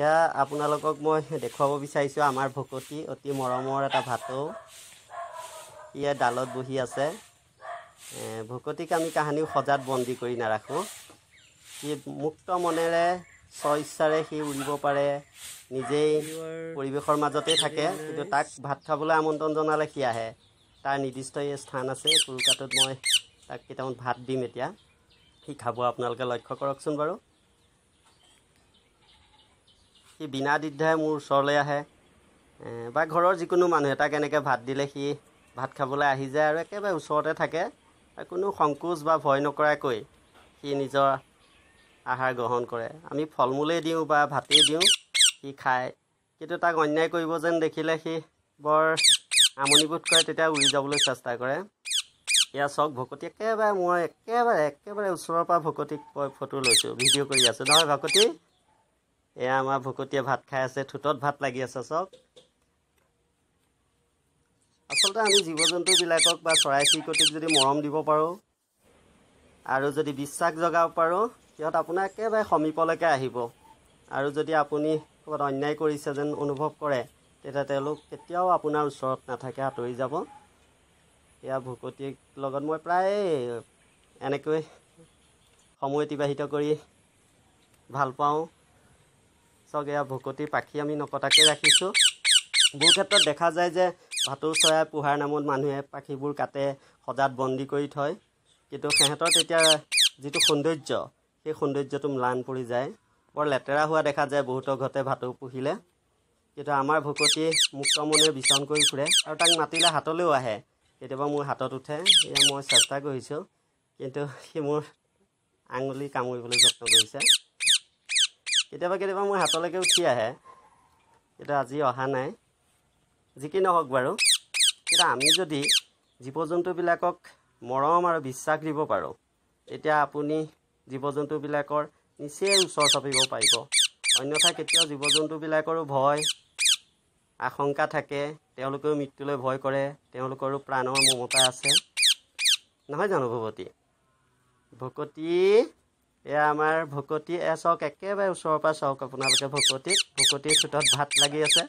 এয়া আপোনালোকক মই দেখুৱাব বিচাৰিছোঁ আমাৰ ভকতি অতি মৰমৰ এটা ভাটৌ ইয়াৰ ডালত বহি আছে ভকতিক আমি কাহানিও সজাত বন্দী কৰি নাৰাখোঁ সি মুক্ত মনেৰে স্ব ইচ্ছাৰে সি উৰিব পাৰে নিজেই পৰিৱেশৰ মাজতেই থাকে কিন্তু তাক ভাত খাবলৈ আমন্ত্ৰণ জনালে সি আহে তাৰ নিৰ্দিষ্ট এই স্থান আছে কুৰুকাটোত মই তাক কেইটামান ভাত দিম এতিয়া সি খাব আপোনালোকে লক্ষ্য কৰকচোন বাৰু সি বিনা দ্বিধাই মোৰ ওচৰলৈ আহে বা ঘৰৰ যিকোনো মানুহে তাক এনেকৈ ভাত দিলে সি ভাত খাবলৈ আহি যায় আৰু একেবাৰে ওচৰতে থাকে কোনো সংকোচ বা ভয় নকৰাকৈ সি নিজৰ আহাৰ গ্ৰহণ কৰে আমি ফল মূলেই দিওঁ বা ভাতেই দিওঁ সি খায় কিন্তু তাক অন্যায় কৰিব যেন দেখিলে সি বৰ আমনিবোধ কৰে তেতিয়া উৰি যাবলৈ চেষ্টা কৰে এয়া চাওক ভকতি একেবাৰে মই একেবাৰে একেবাৰে ওচৰৰ পৰা ভকতিক মই ফটো লৈছোঁ ভিডিঅ' কৰি আছোঁ নহয় ভকতি এয়া আমাৰ ভকতীয়ে ভাত খাই আছে ঠোঁটত ভাত লাগি আছে চব আচলতে আমি জীৱ জন্তুবিলাকক বা চৰাই চিৰিকটিক যদি মৰম দিব পাৰোঁ আৰু যদি বিশ্বাস জগাব পাৰোঁ সিহঁত আপোনাৰ একেবাৰে সমীপলৈকে আহিব আৰু যদি আপুনি ক'ৰবাত অন্যায় কৰিছে যেন অনুভৱ কৰে তেতিয়া তেওঁলোক কেতিয়াও আপোনাৰ ওচৰত নাথাকে আঁতৰি যাব এয়া ভকতীক লগত মই প্ৰায় এনেকৈ সময় অতিবাহিত কৰি ভাল পাওঁ চাওক এয়া ভকতিৰ পাখি আমি নকটাকৈ ৰাখিছোঁ বহু ক্ষেত্ৰত দেখা যায় যে ভাটৌ চৰাই পোহাৰ নামত মানুহে পাখিবোৰ কাটে সজাত বন্দী কৰি থয় কিন্তু সিহঁতৰ তেতিয়া যিটো সৌন্দৰ্য সেই সৌন্দৰ্যটো ম্লান পৰি যায় বৰ লেতেৰা হোৱা দেখা যায় বহুতৰ ঘৰতে ভাটৌ পুহিলে কিন্তু আমাৰ ভকতি মুক্ত মনে বিচন কৰি ফুৰে আৰু তাক মাতিলে হাতলৈও আহে কেতিয়াবা মোৰ হাতত উঠে এয়া মই চেষ্টা কৰিছোঁ কিন্তু সি মোৰ আঙুলি কামুৰিবলৈ যত্ন কৰিছে কেতিয়াবা কেতিয়াবা মই হাতলৈকে উঠি আহে এতিয়া আজি অহা নাই যি কি নহওক বাৰু এতিয়া আমি যদি জীৱ জন্তুবিলাকক মৰম আৰু বিশ্বাস দিব পাৰোঁ এতিয়া আপুনি জীৱ জন্তুবিলাকৰ নিচেই ওচৰ চাপিব পাৰিব অন্যথা কেতিয়াও জীৱ জন্তুবিলাকৰো ভয় আশংকা থাকে তেওঁলোকেও মৃত্যুলৈ ভয় কৰে তেওঁলোকৰো প্ৰাণৰ মমতা আছে নহয় জানো ভূপতি ভকতি এয়া আমাৰ ভকতি এ চাওক একেবাৰে ওচৰৰ পৰা চাওক আপোনালোকে ভকতি ভকতিৰ চোতত ভাত লাগি আছে